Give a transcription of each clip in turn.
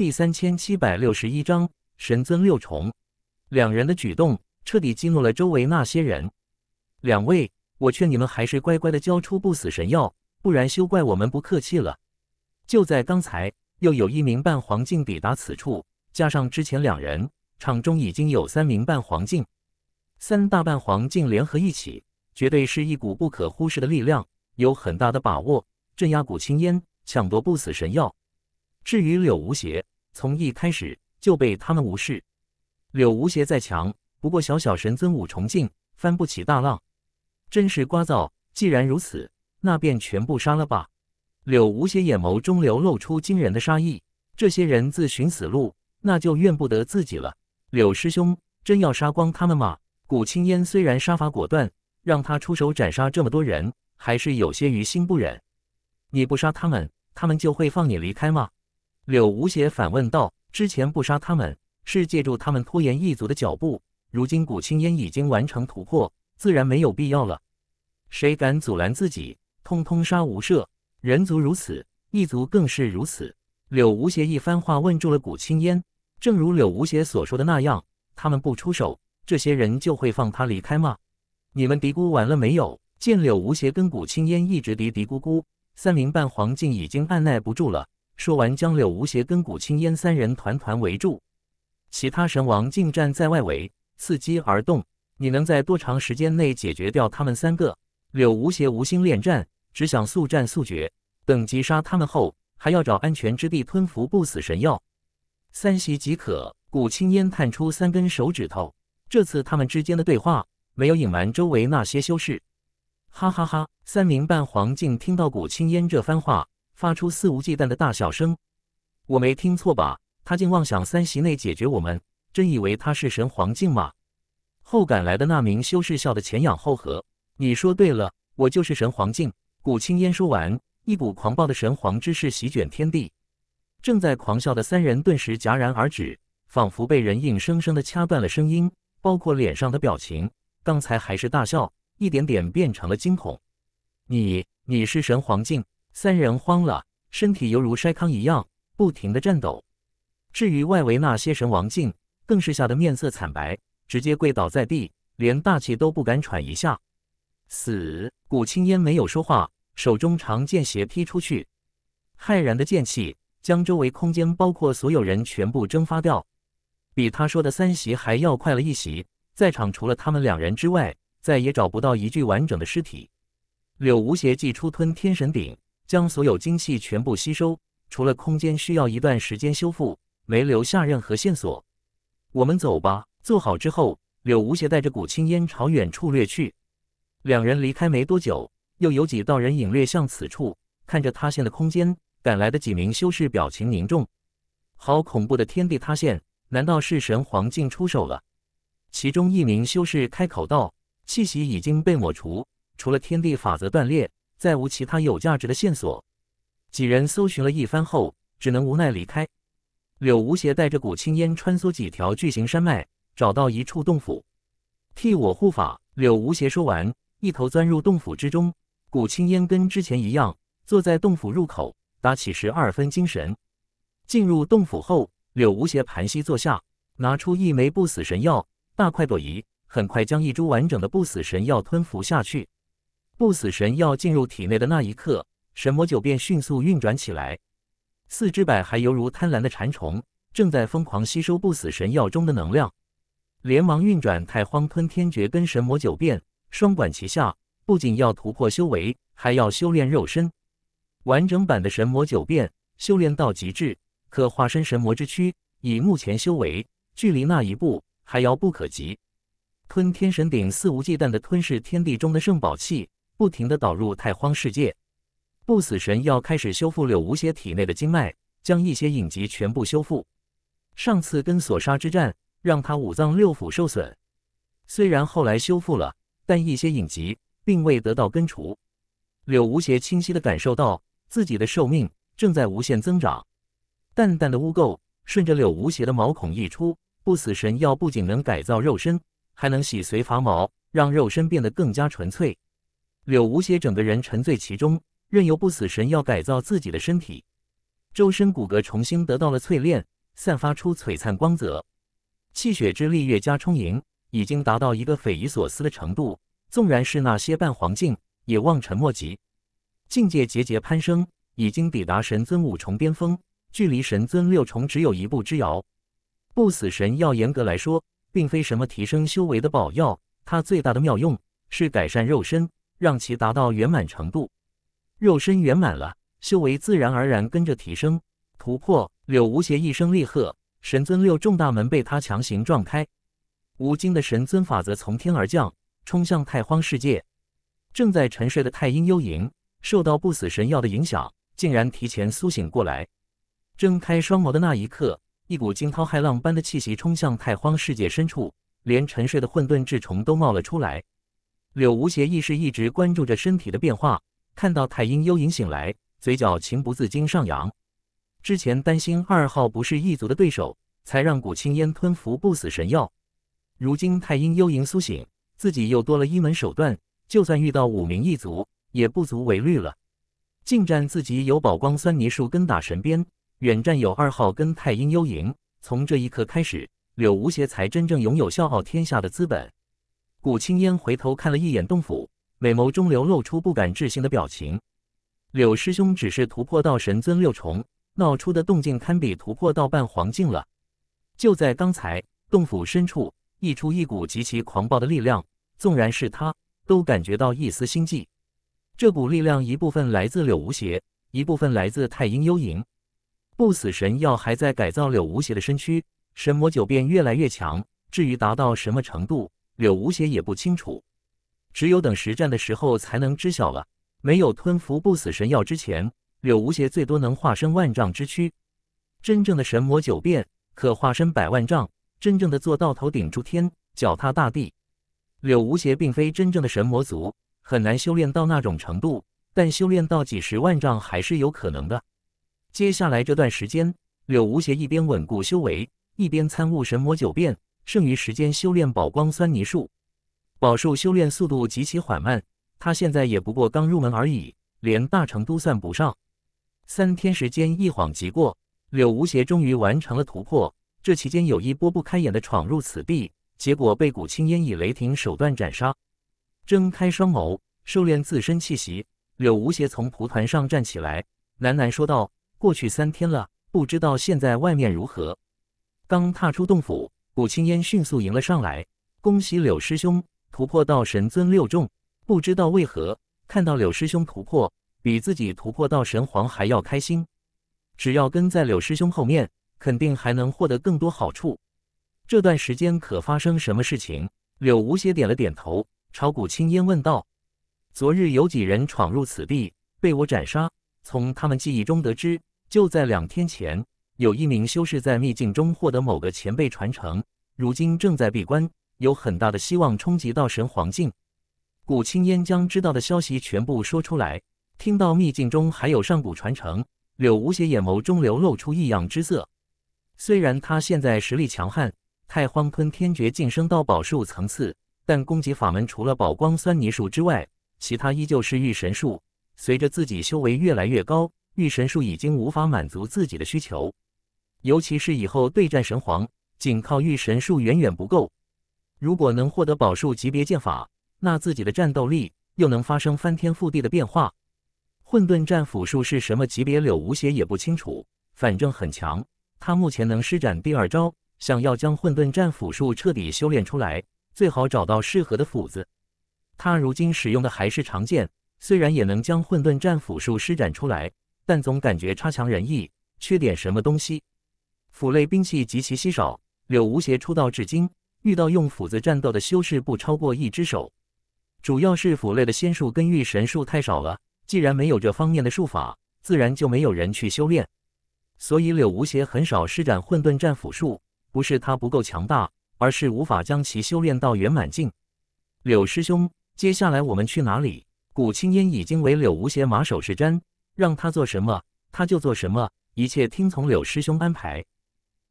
第三千七百六十一章神尊六重，两人的举动彻底激怒了周围那些人。两位，我劝你们还是乖乖的交出不死神药，不然休怪我们不客气了。就在刚才，又有一名半黄境抵达此处，加上之前两人，场中已经有三名半黄境。三大半黄境联合一起，绝对是一股不可忽视的力量，有很大的把握镇压古青烟，抢夺不死神药。至于柳无邪。从一开始就被他们无视。柳无邪再强，不过小小神尊五重境，翻不起大浪。真是聒噪！既然如此，那便全部杀了吧！柳无邪眼眸中流露出惊人的杀意。这些人自寻死路，那就怨不得自己了。柳师兄，真要杀光他们吗？古青烟虽然杀伐果断，让他出手斩杀这么多人，还是有些于心不忍。你不杀他们，他们就会放你离开吗？柳无邪反问道：“之前不杀他们是借助他们拖延异族的脚步，如今古青烟已经完成突破，自然没有必要了。谁敢阻拦自己，通通杀无赦。人族如此，异族更是如此。”柳无邪一番话问住了古青烟。正如柳无邪所说的那样，他们不出手，这些人就会放他离开吗？你们嘀咕完了没有？见柳无邪跟古青烟一直嘀嘀咕咕，三零半黄竟已经按耐不住了。说完，将柳无邪跟古青烟三人团团围住，其他神王竟站在外围伺机而动。你能在多长时间内解决掉他们三个？柳无邪无心恋战，只想速战速决。等击杀他们后，还要找安全之地吞服不死神药，三席即可。古青烟探出三根手指头。这次他们之间的对话没有隐瞒，周围那些修士，哈哈哈！三名半黄竟听到古青烟这番话。发出肆无忌惮的大笑声，我没听错吧？他竟妄想三席内解决我们，真以为他是神皇境吗？后赶来的那名修士笑得前仰后合。你说对了，我就是神皇境。古青烟说完，一股狂暴的神皇之势席卷天地。正在狂笑的三人顿时戛然而止，仿佛被人硬生生的掐断了声音，包括脸上的表情，刚才还是大笑，一点点变成了惊恐。你你是神皇境？三人慌了，身体犹如筛糠一样，不停的颤抖。至于外围那些神王境，更是吓得面色惨白，直接跪倒在地，连大气都不敢喘一下。死古青烟没有说话，手中长剑斜劈出去，骇然的剑气将周围空间，包括所有人全部蒸发掉。比他说的三袭还要快了一袭，在场除了他们两人之外，再也找不到一具完整的尸体。柳无邪祭出吞天神鼎。将所有精气全部吸收，除了空间需要一段时间修复，没留下任何线索。我们走吧。做好之后，柳无邪带着古青烟朝远处掠去。两人离开没多久，又有几道人影掠向此处。看着塌陷的空间，赶来的几名修士表情凝重。好恐怖的天地塌陷！难道是神皇境出手了？其中一名修士开口道：“气息已经被抹除，除了天地法则断裂。”再无其他有价值的线索，几人搜寻了一番后，只能无奈离开。柳无邪带着古青烟穿梭几条巨型山脉，找到一处洞府，替我护法。柳无邪说完，一头钻入洞府之中。古青烟跟之前一样，坐在洞府入口，打起十二分精神。进入洞府后，柳无邪盘膝坐下，拿出一枚不死神药，大快朵颐，很快将一株完整的不死神药吞服下去。不死神药进入体内的那一刻，神魔九变迅速运转起来，四肢百还犹如贪婪的馋虫，正在疯狂吸收不死神药中的能量。连忙运转太荒吞天诀跟神魔九变双管齐下，不仅要突破修为，还要修炼肉身。完整版的神魔九变修炼到极致，可化身神魔之躯。以目前修为，距离那一步还遥不可及。吞天神鼎肆无忌惮地吞噬天地中的圣宝器，不停地导入太荒世界，不死神要开始修复柳无邪体内的经脉，将一些隐疾全部修复。上次跟索沙之战，让他五脏六腑受损，虽然后来修复了，但一些隐疾并未得到根除。柳无邪清晰地感受到自己的寿命正在无限增长。淡淡的污垢顺着柳无邪的毛孔溢出。不死神药不仅能改造肉身，还能洗髓伐毛，让肉身变得更加纯粹。柳无邪整个人沉醉其中，任由不死神要改造自己的身体，周身骨骼重新得到了淬炼，散发出璀璨光泽，气血之力越加充盈，已经达到一个匪夷所思的程度，纵然是那些半黄境也望尘莫及。境界节节攀升，已经抵达神尊五重巅峰，距离神尊六重只有一步之遥。不死神药严格来说，并非什么提升修为的宝药，它最大的妙用是改善肉身。让其达到圆满程度，肉身圆满了，修为自然而然跟着提升突破。柳无邪一声厉喝，神尊六重大门被他强行撞开，无尽的神尊法则从天而降，冲向太荒世界。正在沉睡的太阴幽影，受到不死神药的影响，竟然提前苏醒过来。睁开双眸的那一刻，一股惊涛骇浪般的气息冲向太荒世界深处，连沉睡的混沌智虫都冒了出来。柳无邪亦是一直关注着身体的变化，看到太阴幽影醒来，嘴角情不自禁上扬。之前担心二号不是异族的对手，才让古青烟吞服不死神药。如今太阴幽影苏醒，自己又多了一门手段，就算遇到五名异族，也不足为虑了。近战自己有宝光酸泥术跟打神鞭，远战有二号跟太阴幽影。从这一刻开始，柳无邪才真正拥有笑傲天下的资本。古青烟回头看了一眼洞府，美眸中流露出不敢置信的表情。柳师兄只是突破到神尊六重，闹出的动静堪比突破到半黄境了。就在刚才，洞府深处溢出一股极其狂暴的力量，纵然是他都感觉到一丝心悸。这股力量一部分来自柳无邪，一部分来自太阴幽影。不死神药还在改造柳无邪的身躯，神魔九变越来越强，至于达到什么程度？柳无邪也不清楚，只有等实战的时候才能知晓了。没有吞服不死神药之前，柳无邪最多能化身万丈之躯。真正的神魔九变可化身百万丈，真正的做到头顶诸天，脚踏大地。柳无邪并非真正的神魔族，很难修炼到那种程度，但修炼到几十万丈还是有可能的。接下来这段时间，柳无邪一边稳固修为，一边参悟神魔九变。剩余时间修炼宝光酸泥术，宝术修炼速度极其缓慢，他现在也不过刚入门而已，连大成都算不上。三天时间一晃即过，柳无邪终于完成了突破。这期间有一波不开眼的闯入此地，结果被古青烟以雷霆手段斩杀。睁开双眸，收敛自身气息，柳无邪从蒲团上站起来，喃喃说道：“过去三天了，不知道现在外面如何。”刚踏出洞府。古青烟迅速迎了上来，恭喜柳师兄突破到神尊六重。不知道为何，看到柳师兄突破，比自己突破到神皇还要开心。只要跟在柳师兄后面，肯定还能获得更多好处。这段时间可发生什么事情？柳无邪点了点头，朝古青烟问道：“昨日有几人闯入此地，被我斩杀？从他们记忆中得知，就在两天前。”有一名修士在秘境中获得某个前辈传承，如今正在闭关，有很大的希望冲击到神皇境。古青烟将知道的消息全部说出来，听到秘境中还有上古传承，柳无邪眼眸中流露出异样之色。虽然他现在实力强悍，太荒吞天诀晋升到宝术层次，但攻击法门除了宝光酸泥术之外，其他依旧是御神术。随着自己修为越来越高，御神术已经无法满足自己的需求。尤其是以后对战神皇，仅靠御神术远远不够。如果能获得宝术级别剑法，那自己的战斗力又能发生翻天覆地的变化。混沌战斧术是什么级别？柳无邪也不清楚，反正很强。他目前能施展第二招，想要将混沌战斧术彻底修炼出来，最好找到适合的斧子。他如今使用的还是长剑，虽然也能将混沌战斧术施展出来，但总感觉差强人意，缺点什么东西。斧类兵器极其稀少，柳无邪出道至今，遇到用斧子战斗的修士不超过一只手。主要是斧类的仙术跟御神术太少了，既然没有这方面的术法，自然就没有人去修炼。所以柳无邪很少施展混沌战斧术，不是他不够强大，而是无法将其修炼到圆满境。柳师兄，接下来我们去哪里？古青烟已经为柳无邪马首是瞻，让他做什么他就做什么，一切听从柳师兄安排。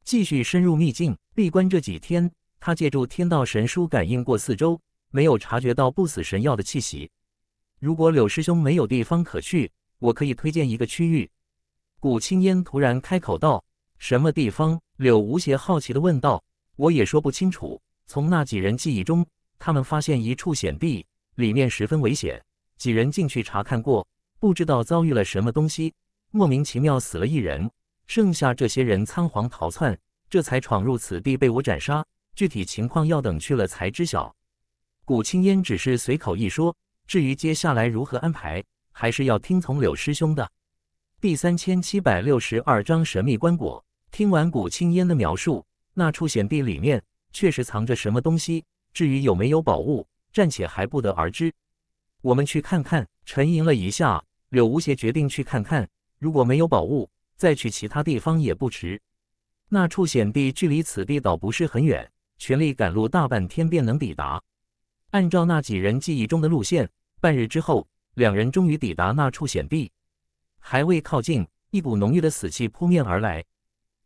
继续深入秘境闭关这几天，他借助天道神书感应过四周，没有察觉到不死神药的气息。如果柳师兄没有地方可去，我可以推荐一个区域。古青烟突然开口道：“什么地方？”柳无邪好奇的问道：“我也说不清楚。从那几人记忆中，他们发现一处险地，里面十分危险。几人进去查看过，不知道遭遇了什么东西，莫名其妙死了一人。”剩下这些人仓皇逃窜，这才闯入此地被我斩杀。具体情况要等去了才知晓。古青烟只是随口一说，至于接下来如何安排，还是要听从柳师兄的。第三千七百六十二章神秘棺椁。听完古青烟的描述，那处险地里面确实藏着什么东西。至于有没有宝物，暂且还不得而知。我们去看看。沉吟了一下，柳无邪决定去看看。如果没有宝物，再去其他地方也不迟。那处险地距离此地倒不是很远，全力赶路大半天便能抵达。按照那几人记忆中的路线，半日之后，两人终于抵达那处险地。还未靠近，一股浓郁的死气扑面而来。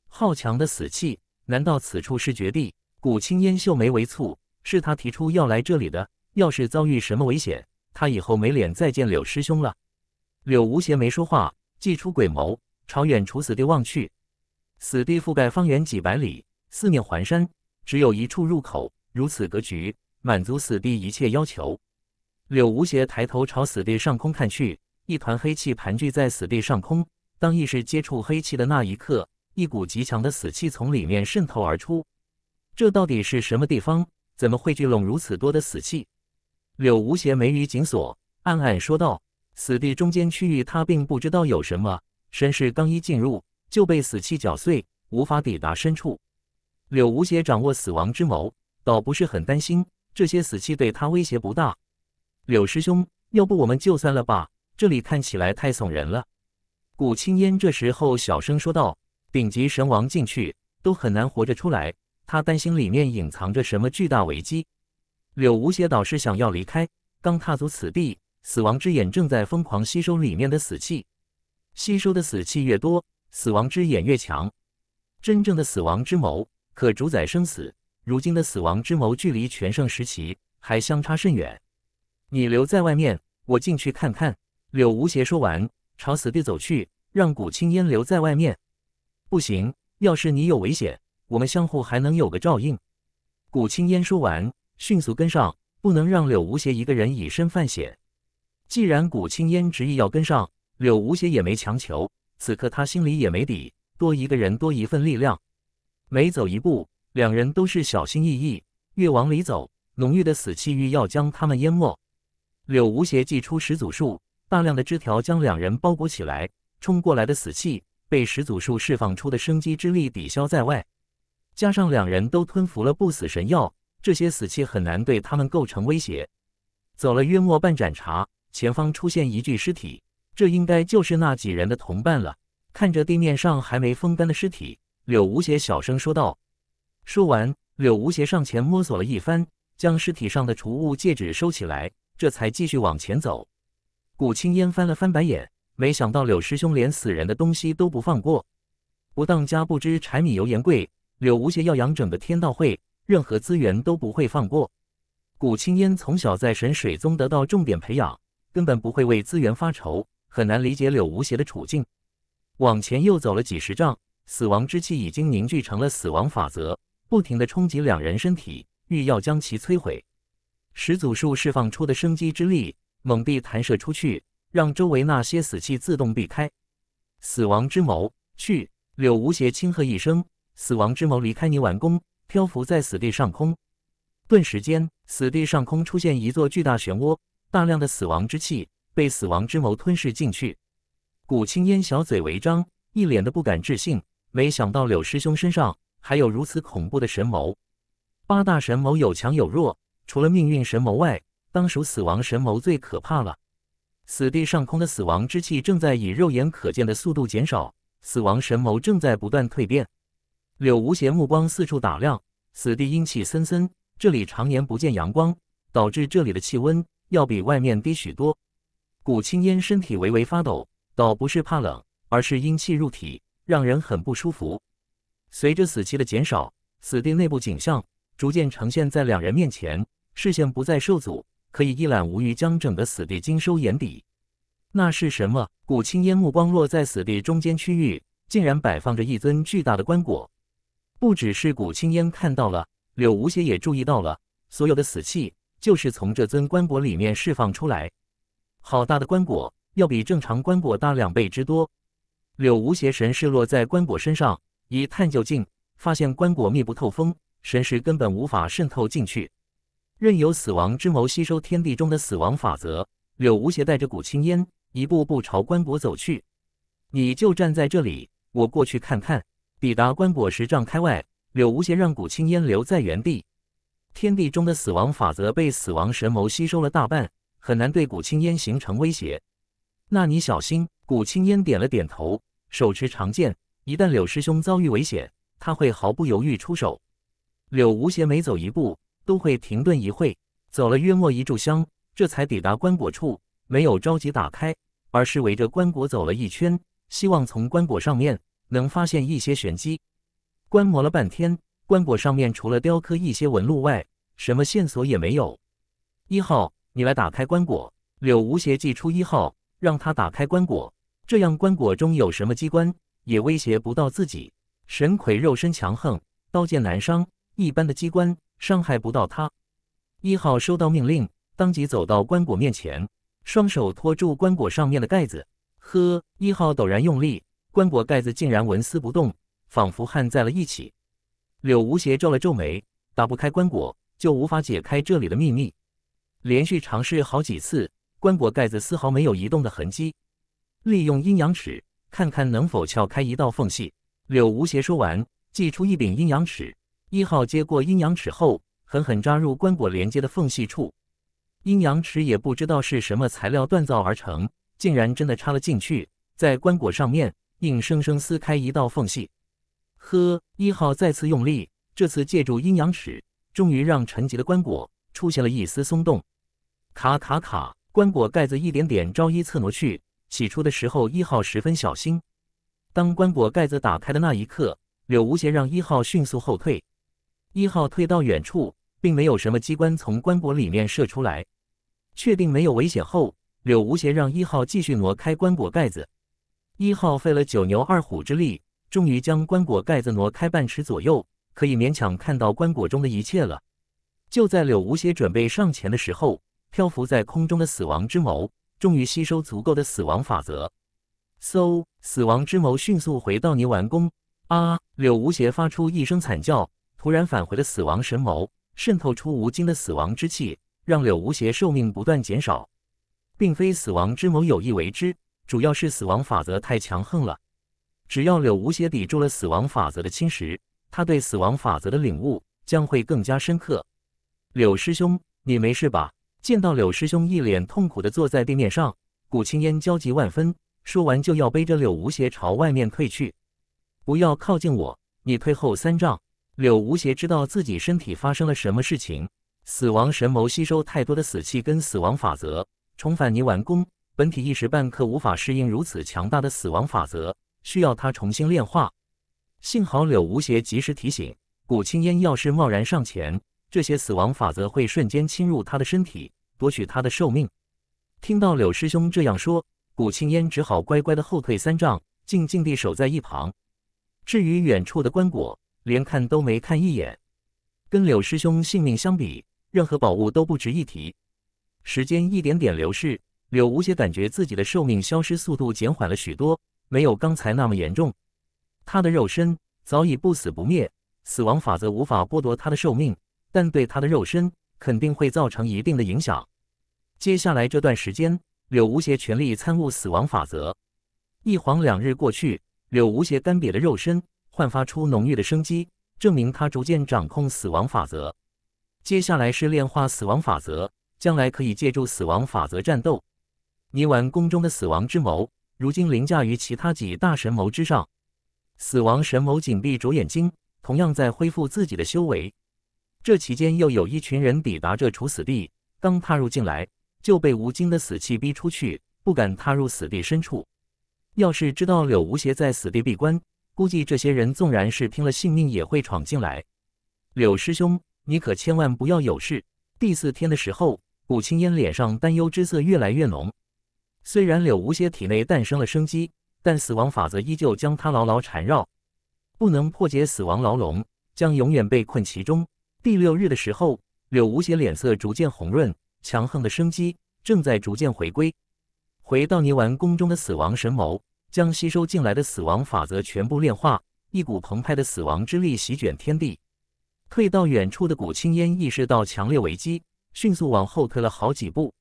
好强的死气！难道此处是绝地？古青烟秀眉微蹙，是他提出要来这里的。要是遭遇什么危险，他以后没脸再见柳师兄了。柳无邪没说话，既出鬼谋。朝远处死地望去，死地覆盖方圆几百里，四面环山，只有一处入口。如此格局，满足死地一切要求。柳无邪抬头朝死地上空看去，一团黑气盘踞在死地上空。当意识接触黑气的那一刻，一股极强的死气从里面渗透而出。这到底是什么地方？怎么会聚拢如此多的死气？柳无邪眉宇紧锁，暗暗说道：“死地中间区域，他并不知道有什么。”身世刚一进入，就被死气搅碎，无法抵达深处。柳无邪掌握死亡之眸，倒不是很担心这些死气对他威胁不大。柳师兄，要不我们就算了吧，这里看起来太耸人了。古青烟这时候小声说道：“顶级神王进去都很难活着出来，他担心里面隐藏着什么巨大危机。”柳无邪倒是想要离开，刚踏足此地，死亡之眼正在疯狂吸收里面的死气。吸收的死气越多，死亡之眼越强。真正的死亡之眸可主宰生死。如今的死亡之眸距离全盛时期还相差甚远。你留在外面，我进去看看。柳无邪说完，朝死地走去，让古青烟留在外面。不行，要是你有危险，我们相互还能有个照应。古青烟说完，迅速跟上，不能让柳无邪一个人以身犯险。既然古青烟执意要跟上。柳无邪也没强求，此刻他心里也没底。多一个人，多一份力量。每走一步，两人都是小心翼翼。越往里走，浓郁的死气欲要将他们淹没。柳无邪祭出始祖树，大量的枝条将两人包裹起来。冲过来的死气被始祖树释放出的生机之力抵消在外，加上两人都吞服了不死神药，这些死气很难对他们构成威胁。走了约莫半盏茶，前方出现一具尸体。这应该就是那几人的同伴了。看着地面上还没风干的尸体，柳无邪小声说道。说完，柳无邪上前摸索了一番，将尸体上的储物戒指收起来，这才继续往前走。古青烟翻了翻白眼，没想到柳师兄连死人的东西都不放过。不当家不知柴米油盐贵，柳无邪要养整个天道会，任何资源都不会放过。古青烟从小在神水宗得到重点培养，根本不会为资源发愁。很难理解柳无邪的处境。往前又走了几十丈，死亡之气已经凝聚成了死亡法则，不停的冲击两人身体，欲要将其摧毁。始祖树释放出的生机之力，猛地弹射出去，让周围那些死气自动避开。死亡之眸去！柳无邪轻喝一声：“死亡之眸，离开泥丸宫，漂浮在死地上空。顿时间，死地上空出现一座巨大漩涡，大量的死亡之气。被死亡之眸吞噬进去，古青烟小嘴微张，一脸的不敢置信。没想到柳师兄身上还有如此恐怖的神眸。八大神眸有强有弱，除了命运神眸外，当属死亡神眸最可怕了。死地上空的死亡之气正在以肉眼可见的速度减少，死亡神眸正在不断蜕变。柳无邪目光四处打量，死地阴气森森，这里常年不见阳光，导致这里的气温要比外面低许多。古青烟身体微微发抖，倒不是怕冷，而是阴气入体，让人很不舒服。随着死气的减少，死地内部景象逐渐呈现在两人面前，视线不再受阻，可以一览无余，将整个死地尽收眼底。那是什么？古青烟目光落在死地中间区域，竟然摆放着一尊巨大的棺椁。不只是古青烟看到了，柳无邪也注意到了。所有的死气就是从这尊棺椁里面释放出来。好大的棺椁，要比正常棺椁大两倍之多。柳无邪神识落在棺椁身上，一探究竟，发现棺椁密不透风，神识根本无法渗透进去。任由死亡之眸吸收天地中的死亡法则。柳无邪带着古青烟一步步朝棺椁走去。你就站在这里，我过去看看。抵达棺椁十丈开外，柳无邪让古青烟留在原地。天地中的死亡法则被死亡神眸吸收了大半。很难对古青烟形成威胁，那你小心。古青烟点了点头，手持长剑，一旦柳师兄遭遇危险，他会毫不犹豫出手。柳无邪每走一步都会停顿一会，走了约莫一炷香，这才抵达棺椁处，没有着急打开，而是围着棺椁走了一圈，希望从棺椁上面能发现一些玄机。观摩了半天，棺椁上面除了雕刻一些纹路外，什么线索也没有。一号。你来打开棺椁，柳无邪祭出一号，让他打开棺椁。这样，棺椁中有什么机关，也威胁不到自己。神魁肉身强横，刀剑难伤，一般的机关伤害不到他。一号收到命令，当即走到棺椁面前，双手托住棺椁上面的盖子。呵，一号陡然用力，棺椁盖子竟然纹丝不动，仿佛焊在了一起。柳无邪皱了皱眉，打不开棺椁，就无法解开这里的秘密。连续尝试好几次，棺椁盖子丝毫没有移动的痕迹。利用阴阳尺，看看能否撬开一道缝隙。柳无邪说完，祭出一柄阴阳尺。一号接过阴阳尺后，狠狠扎入棺椁连接的缝隙处。阴阳尺也不知道是什么材料锻造而成，竟然真的插了进去，在棺椁上面硬生生撕开一道缝隙。呵，一号再次用力，这次借助阴阳尺，终于让沉寂的棺椁出现了一丝松动。卡卡卡！棺椁盖子一点点朝一侧挪去。起初的时候，一号十分小心。当棺椁盖子打开的那一刻，柳无邪让一号迅速后退。一号退到远处，并没有什么机关从棺椁里面射出来。确定没有危险后，柳无邪让一号继续挪开棺椁盖子。一号费了九牛二虎之力，终于将棺椁盖子挪开半尺左右，可以勉强看到棺椁中的一切了。就在柳无邪准备上前的时候，漂浮在空中的死亡之眸终于吸收足够的死亡法则，嗖！死亡之眸迅速回到泥丸宫。啊！柳无邪发出一声惨叫，突然返回的死亡神眸渗透出无尽的死亡之气，让柳无邪寿命不断减少。并非死亡之眸有意为之，主要是死亡法则太强横了。只要柳无邪抵住了死亡法则的侵蚀，他对死亡法则的领悟将会更加深刻。柳师兄，你没事吧？见到柳师兄一脸痛苦的坐在地面上，古青烟焦急万分，说完就要背着柳无邪朝外面退去。不要靠近我，你退后三丈。柳无邪知道自己身体发生了什么事情，死亡神眸吸收太多的死气跟死亡法则，重返泥丸宫本体一时半刻无法适应如此强大的死亡法则，需要他重新炼化。幸好柳无邪及时提醒古青烟，要是贸然上前。这些死亡法则会瞬间侵入他的身体，夺取他的寿命。听到柳师兄这样说，古青烟只好乖乖的后退三丈，静静地守在一旁。至于远处的棺椁，连看都没看一眼。跟柳师兄性命相比，任何宝物都不值一提。时间一点点流逝，柳无邪感觉自己的寿命消失速度减缓了许多，没有刚才那么严重。他的肉身早已不死不灭，死亡法则无法剥夺他的寿命。但对他的肉身肯定会造成一定的影响。接下来这段时间，柳无邪全力参悟死亡法则。一晃两日过去，柳无邪干瘪的肉身焕发出浓郁的生机，证明他逐渐掌控死亡法则。接下来是炼化死亡法则，将来可以借助死亡法则战斗。泥丸宫中的死亡之谋，如今凌驾于其他几大神谋之上。死亡神谋紧闭着眼睛，同样在恢复自己的修为。这期间又有一群人抵达这处死地，刚踏入进来就被吴京的死气逼出去，不敢踏入死地深处。要是知道柳无邪在死地闭关，估计这些人纵然是拼了性命也会闯进来。柳师兄，你可千万不要有事。第四天的时候，古青烟脸上担忧之色越来越浓。虽然柳无邪体内诞生了生机，但死亡法则依旧将他牢牢缠绕，不能破解死亡牢笼，将永远被困其中。第六日的时候，柳无邪脸色逐渐红润，强横的生机正在逐渐回归。回到泥丸宫中的死亡神眸，将吸收进来的死亡法则全部炼化，一股澎湃的死亡之力席卷天地。退到远处的古青烟意识到强烈危机，迅速往后退了好几步。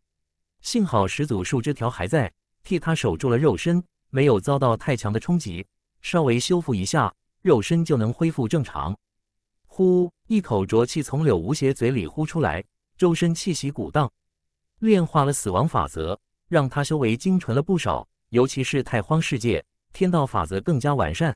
幸好始祖树枝条还在替他守住了肉身，没有遭到太强的冲击，稍微修复一下，肉身就能恢复正常。呼！一口浊气从柳无邪嘴里呼出来，周身气息鼓荡，炼化了死亡法则，让他修为精纯了不少。尤其是太荒世界，天道法则更加完善。